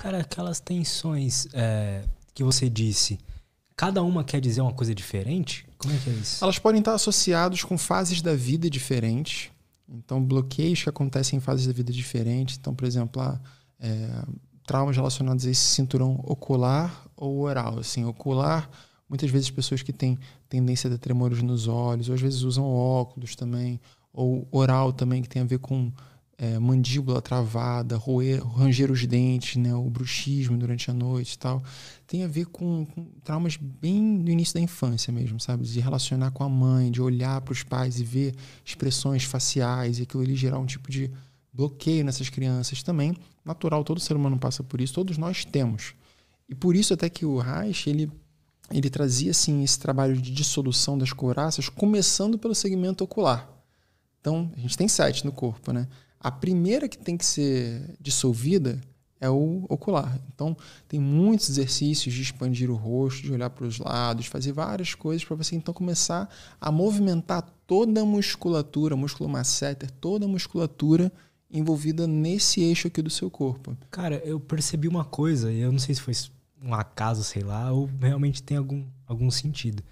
Cara, aquelas tensões é, que você disse, cada uma quer dizer uma coisa diferente? Como é que é isso? Elas podem estar associadas com fases da vida diferentes. Então, bloqueios que acontecem em fases da vida diferentes. Então, por exemplo, lá, é, traumas relacionados a esse cinturão ocular ou oral. Assim, ocular, muitas vezes pessoas que têm tendência a ter tremores nos olhos, ou às vezes usam óculos também, ou oral também, que tem a ver com é, mandíbula travada, roer, ranger os dentes, né, o bruxismo durante a noite e tal, tem a ver com, com, traumas bem do início da infância mesmo, sabe? De relacionar com a mãe, de olhar para os pais e ver expressões faciais e aquilo ali gerar um tipo de bloqueio nessas crianças também. Natural, todo ser humano passa por isso, todos nós temos. E por isso até que o Reich, ele ele trazia assim esse trabalho de dissolução das couraças, começando pelo segmento ocular. Então, a gente tem sete no corpo, né? A primeira que tem que ser dissolvida é o ocular. Então, tem muitos exercícios de expandir o rosto, de olhar para os lados, fazer várias coisas para você então começar a movimentar toda a musculatura, músculo masseter, toda a musculatura envolvida nesse eixo aqui do seu corpo. Cara, eu percebi uma coisa, e eu não sei se foi um acaso, sei lá, ou realmente tem algum, algum sentido.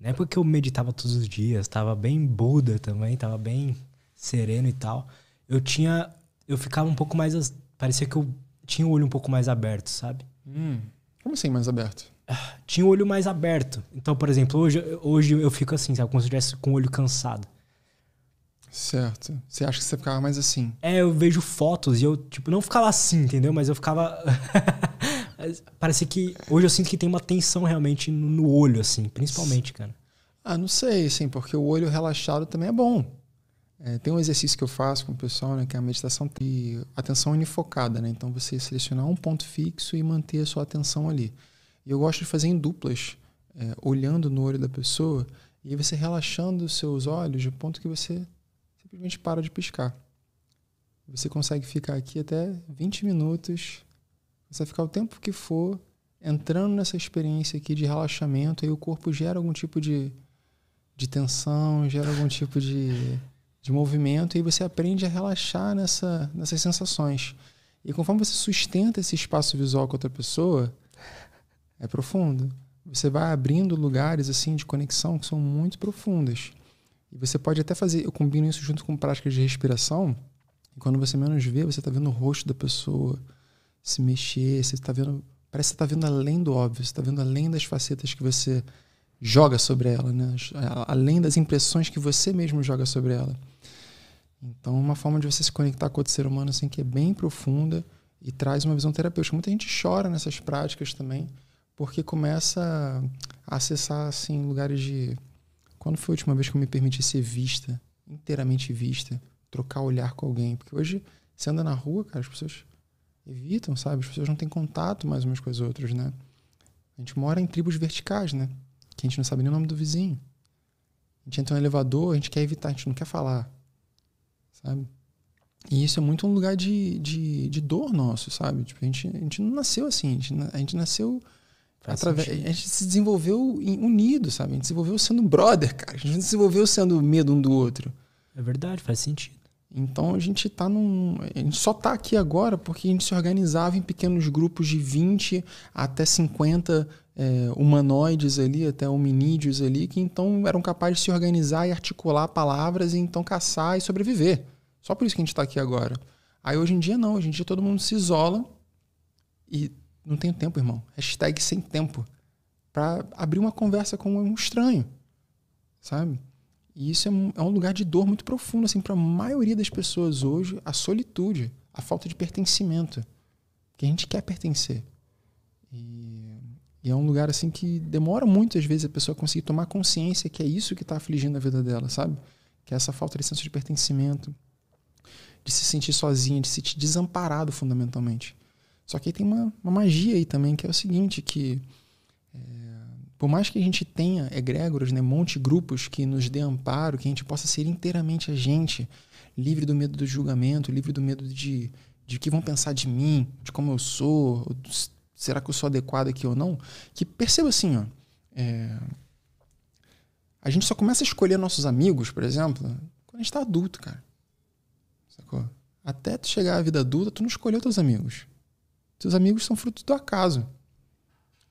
Na época que eu meditava todos os dias, estava bem Buda também, estava bem sereno e tal eu tinha. Eu ficava um pouco mais. Parecia que eu tinha o olho um pouco mais aberto, sabe? Hum. Como assim, mais aberto? Tinha o olho mais aberto. Então, por exemplo, hoje, hoje eu fico assim, sabe? Como se eu estivesse com o olho cansado. Certo. Você acha que você ficava mais assim? É, eu vejo fotos e eu, tipo, não ficava assim, entendeu? Mas eu ficava. Parece que. Hoje eu sinto que tem uma tensão realmente no, no olho, assim, principalmente, cara. Ah, não sei, sim, porque o olho relaxado também é bom. É, tem um exercício que eu faço com o pessoal, né, que é a meditação de atenção unifocada, né? Então você selecionar um ponto fixo e manter a sua atenção ali. E eu gosto de fazer em duplas, é, olhando no olho da pessoa e você relaxando os seus olhos de ponto que você simplesmente para de piscar. Você consegue ficar aqui até 20 minutos, você vai ficar o tempo que for entrando nessa experiência aqui de relaxamento, aí o corpo gera algum tipo de, de tensão, gera algum tipo de de movimento e você aprende a relaxar nessa, nessas sensações. E conforme você sustenta esse espaço visual com outra pessoa, é profundo. Você vai abrindo lugares assim de conexão que são muito profundas. E você pode até fazer, eu combino isso junto com práticas de respiração. E quando você menos vê, você está vendo o rosto da pessoa se mexer, você está vendo, parece que você está vendo além do óbvio, você está vendo além das facetas que você joga sobre ela, né? além das impressões que você mesmo joga sobre ela. Então, uma forma de você se conectar com outro ser humano assim que é bem profunda e traz uma visão terapêutica. Muita gente chora nessas práticas também, porque começa a acessar assim lugares de quando foi a última vez que eu me permiti ser vista, inteiramente vista, trocar olhar com alguém, porque hoje você anda na rua, cara, as pessoas evitam, sabe? As pessoas não têm contato mais umas com as outras, né? A gente mora em tribos verticais, né? que a gente não sabe nem o nome do vizinho. A gente entra no elevador, a gente quer evitar, a gente não quer falar. Sabe? E isso é muito um lugar de, de, de dor nosso, sabe? Tipo, a, gente, a gente não nasceu assim, a gente, a gente nasceu através. A gente se desenvolveu unido, sabe? A gente se desenvolveu sendo brother, cara. A gente não se desenvolveu sendo medo um do outro. É verdade, faz sentido. Então a gente tá num. A gente só tá aqui agora porque a gente se organizava em pequenos grupos de 20 até 50 é, humanoides ali, até hominídeos ali, que então eram capazes de se organizar e articular palavras e então caçar e sobreviver. Só por isso que a gente está aqui agora. Aí hoje em dia não, hoje em dia todo mundo se isola e não tem tempo, irmão. Hashtag sem tempo. para abrir uma conversa com um estranho. Sabe? E isso é um, é um lugar de dor muito profundo, assim, para a maioria das pessoas hoje, a solitude, a falta de pertencimento. Que a gente quer pertencer. E, e, é um lugar, assim, que demora muito, às vezes, a pessoa conseguir tomar consciência que é isso que está afligindo a vida dela, sabe? Que é essa falta de senso de pertencimento, de se sentir sozinha, de se sentir desamparado, fundamentalmente. Só que aí tem uma, uma magia aí também, que é o seguinte, que por mais que a gente tenha egrégoras, né, monte grupos que nos dê amparo, que a gente possa ser inteiramente a gente, livre do medo do julgamento, livre do medo de de que vão pensar de mim, de como eu sou, será que eu sou adequado aqui ou não? Que perceba assim, ó, é, a gente só começa a escolher nossos amigos, por exemplo, quando a gente está adulto, cara. Sacou? Até tu chegar à vida adulta, tu não escolheu teus amigos. Teus amigos são fruto do acaso.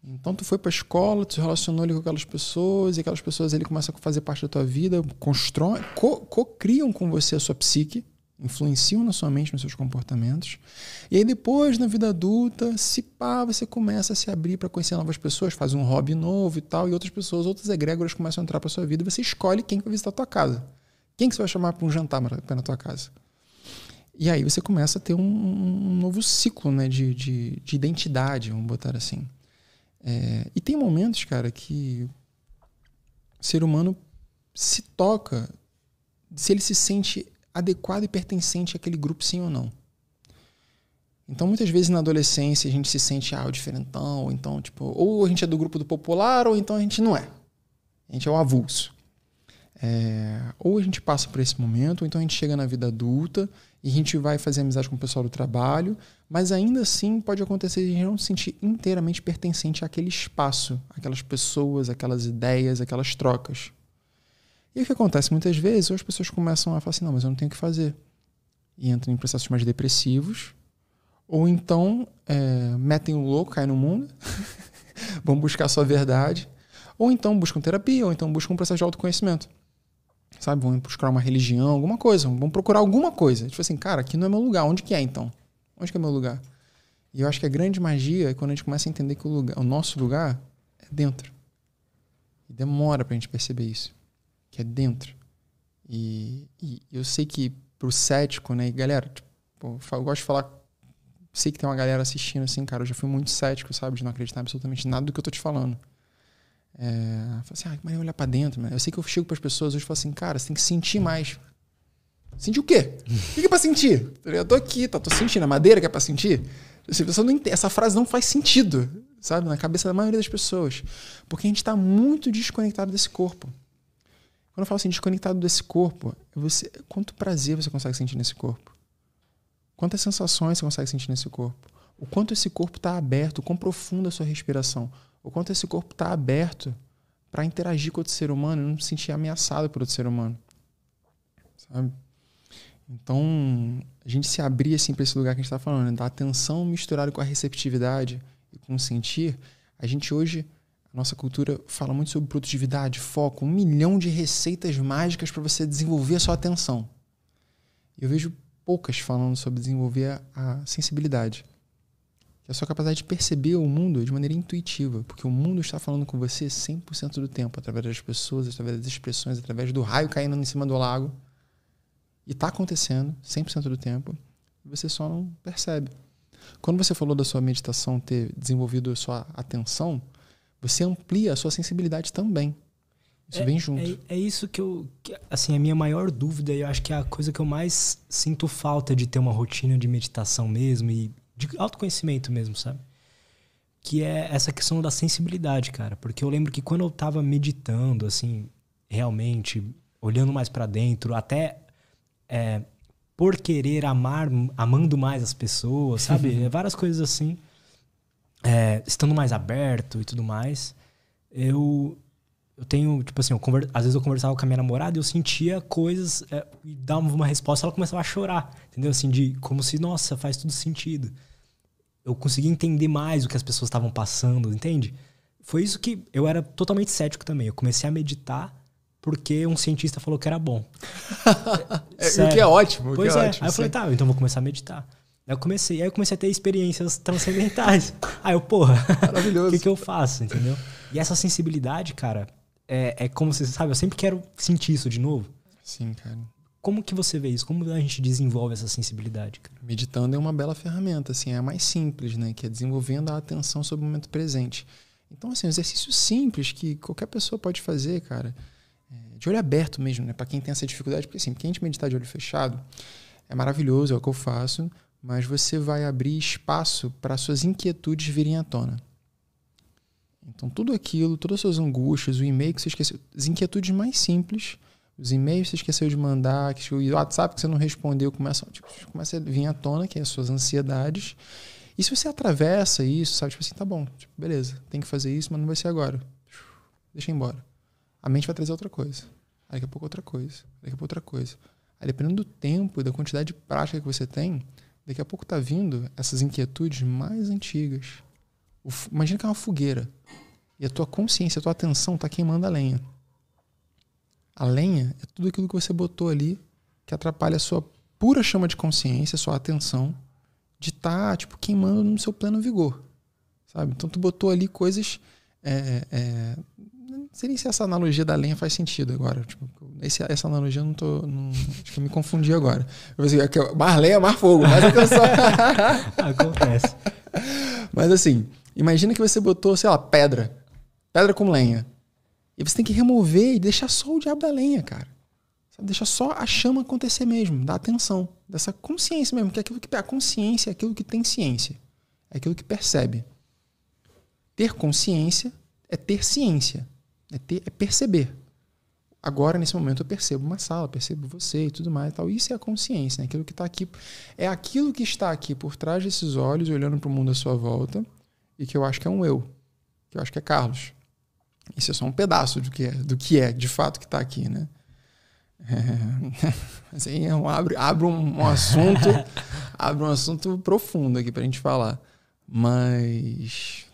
Então tu foi para a escola, tu se relacionou ali com aquelas pessoas e aquelas pessoas ele começam a fazer parte da tua vida, constrói, co-criam co com você a sua psique, influenciam na sua mente, nos seus comportamentos. E aí depois, na vida adulta, se pá, você começa a se abrir para conhecer novas pessoas, faz um hobby novo e tal, e outras pessoas, outras egrégoras começam a entrar para sua vida, e você escolhe quem vai visitar a tua casa. Quem que você vai chamar para um jantar na tua casa? E aí você começa a ter um, um novo ciclo né, de, de, de identidade, vamos botar assim. É, e tem momentos, cara, que o ser humano se toca se ele se sente adequado e pertencente àquele grupo, sim ou não. Então, muitas vezes na adolescência a gente se sente, ah, o diferentão, ou então, tipo, ou a gente é do grupo do popular, ou então a gente não é. A gente é o avulso. É, ou a gente passa por esse momento, ou então a gente chega na vida adulta e a gente vai fazer amizade com o pessoal do trabalho, mas ainda assim pode acontecer de a gente não se sentir inteiramente pertencente àquele espaço, aquelas pessoas, aquelas ideias, aquelas trocas. E o que acontece muitas vezes, as pessoas começam a falar assim: não, mas eu não tenho o que fazer. E entram em processos mais depressivos, ou então é, metem o louco, caem no mundo, vão buscar a sua verdade, ou então buscam terapia, ou então buscam um processo de autoconhecimento. Sabe? Vão buscar uma religião, alguma coisa. Vão procurar alguma coisa. Tipo assim, cara, aqui não é meu lugar. Onde que é então? Onde que é meu lugar? E eu acho que a grande magia é quando a gente começa a entender que o, lugar, o nosso lugar é dentro. E demora pra gente perceber isso. Que é dentro. E, e eu sei que pro cético, né? E galera, tipo, eu gosto de falar sei que tem uma galera assistindo assim, cara, eu já fui muito cético, sabe, de não acreditar absolutamente nada do que eu tô te falando. É, eu assim, ah, olhar pra dentro, né? Eu sei que eu chego pras pessoas hoje e falo assim, cara, você tem que sentir mais. Sentir o quê? O que é pra sentir? Eu tô aqui, tá, tô sentindo. A madeira que é pra sentir? Entende, essa frase não faz sentido, sabe? Na cabeça da maioria das pessoas. Porque a gente tá muito desconectado desse corpo. Quando eu falo assim, desconectado desse corpo, é você, quanto prazer você consegue sentir nesse corpo? Quantas sensações você consegue sentir nesse corpo? O quanto esse corpo está aberto, o quão profunda é a sua respiração, o quanto esse corpo está aberto para interagir com outro ser humano e não se sentir ameaçado por outro ser humano. Sabe? Então, a gente se abrir assim, para esse lugar que a gente está falando, né? da atenção misturada com a receptividade e com o sentir, a gente hoje, a nossa cultura fala muito sobre produtividade, foco, um milhão de receitas mágicas para você desenvolver a sua atenção. Eu vejo poucas falando sobre desenvolver a sensibilidade é a sua capacidade de perceber o mundo de maneira intuitiva, porque o mundo está falando com você 100% do tempo, através das pessoas, através das expressões, através do raio caindo em cima do lago. E está acontecendo 100% do tempo, e você só não percebe. Quando você falou da sua meditação ter desenvolvido a sua atenção, você amplia a sua sensibilidade também. Isso é, vem junto. É, é isso que eu. Que, assim, a minha maior dúvida, e eu acho que é a coisa que eu mais sinto falta de ter uma rotina de meditação mesmo e, de autoconhecimento mesmo, sabe? Que é essa questão da sensibilidade, cara. Porque eu lembro que quando eu tava meditando, assim, realmente, olhando mais para dentro, até é, por querer amar, amando mais as pessoas, sabe? É várias coisas assim. É, estando mais aberto e tudo mais, eu eu tenho, tipo assim, conver... às vezes eu conversava com a minha namorada e eu sentia coisas é, e dava uma resposta, ela começava a chorar, entendeu? Assim, de como se, nossa, faz tudo sentido. Eu conseguia entender mais o que as pessoas estavam passando, entende? Foi isso que eu era totalmente cético também. Eu comecei a meditar porque um cientista falou que era bom. é, o que é ótimo. É pois é. é. Ótimo, aí eu falei, tá, então vou começar a meditar. Aí eu comecei, aí eu comecei a ter experiências transcendentais. aí eu, porra, o que, que eu faço, entendeu? E essa sensibilidade, cara, é, é como você sabe, eu sempre quero sentir isso de novo. Sim, cara. Como que você vê isso? Como a gente desenvolve essa sensibilidade? Cara? Meditando é uma bela ferramenta, assim, é a mais simples, né? Que é desenvolvendo a atenção sobre o momento presente. Então, assim, um exercício simples que qualquer pessoa pode fazer, cara, é, de olho aberto mesmo, né? Para quem tem essa dificuldade, porque assim, quem gente meditar de olho fechado é maravilhoso, é o que eu faço, mas você vai abrir espaço para suas inquietudes virem à tona. Então, tudo aquilo, todas as suas angústias, o e-mail que você esqueceu, as inquietudes mais simples, os e-mails que você esqueceu de mandar, que o WhatsApp que você não respondeu, começa, tipo, começa a vir à tona, que é as suas ansiedades. E se você atravessa isso, sabe? Tipo assim, tá bom, tipo, beleza, tem que fazer isso, mas não vai ser agora. Deixa embora. A mente vai trazer outra coisa. Aí daqui a pouco outra coisa. Daqui a pouco outra coisa. Aí dependendo do tempo e da quantidade de prática que você tem, daqui a pouco tá vindo essas inquietudes mais antigas. Imagina que é uma fogueira. E a tua consciência, a tua atenção está queimando a lenha. A lenha é tudo aquilo que você botou ali que atrapalha a sua pura chama de consciência, a sua atenção, de estar tá, tipo, queimando no seu pleno vigor. Sabe? Então tu botou ali coisas. É, é, não é, sei nem se essa analogia da lenha faz sentido agora. Tipo, esse, essa analogia eu não tô. Não, acho que eu me confundi agora. Eu pensei, lenha, mais fogo, mas atenção. Acontece. Mas assim, Imagina que você botou, sei lá, pedra. Pedra com lenha. E você tem que remover e deixar só o diabo da lenha, cara. Sabe? Deixar só a chama acontecer mesmo. Dá atenção. Dessa consciência mesmo. Que é aquilo que a consciência é aquilo que tem ciência. É aquilo que percebe. Ter consciência é ter ciência. É, ter, é perceber. Agora, nesse momento, eu percebo uma sala, percebo você e tudo mais e tal. Isso é a consciência, né? aquilo que está aqui. É aquilo que está aqui por trás desses olhos, olhando para o mundo à sua volta e que eu acho que é um eu, que eu acho que é Carlos. Isso é só um pedaço do que é, do que é de fato que está aqui, né? É, assim, é um, abre, abre um, um assunto, abre um assunto profundo aqui para a gente falar. Mas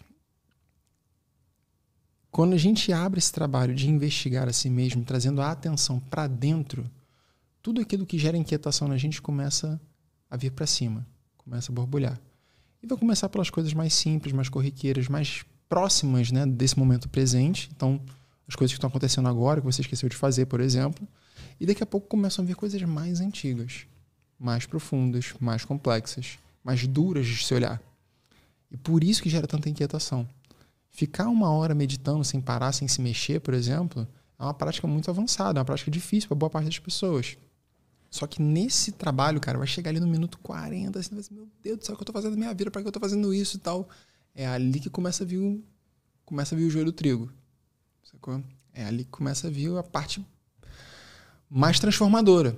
quando a gente abre esse trabalho de investigar a si mesmo, trazendo a atenção para dentro, tudo aquilo que gera inquietação na gente começa a vir para cima, começa a borbulhar. E vou começar pelas coisas mais simples, mais corriqueiras, mais próximas né, desse momento presente. Então, as coisas que estão acontecendo agora, que você esqueceu de fazer, por exemplo. E daqui a pouco começam a vir coisas mais antigas, mais profundas, mais complexas, mais duras de se olhar. E por isso que gera tanta inquietação. Ficar uma hora meditando sem parar, sem se mexer, por exemplo, é uma prática muito avançada, é uma prática difícil para boa parte das pessoas. Só que nesse trabalho, cara, vai chegar ali no minuto 40, assim, vai dizer, meu Deus do céu, o que eu tô fazendo na minha vida? Para que eu tô fazendo isso e tal? É ali que começa a vir o, começa a vir o joelho do trigo. Sacou? É ali que começa a vir a parte mais transformadora.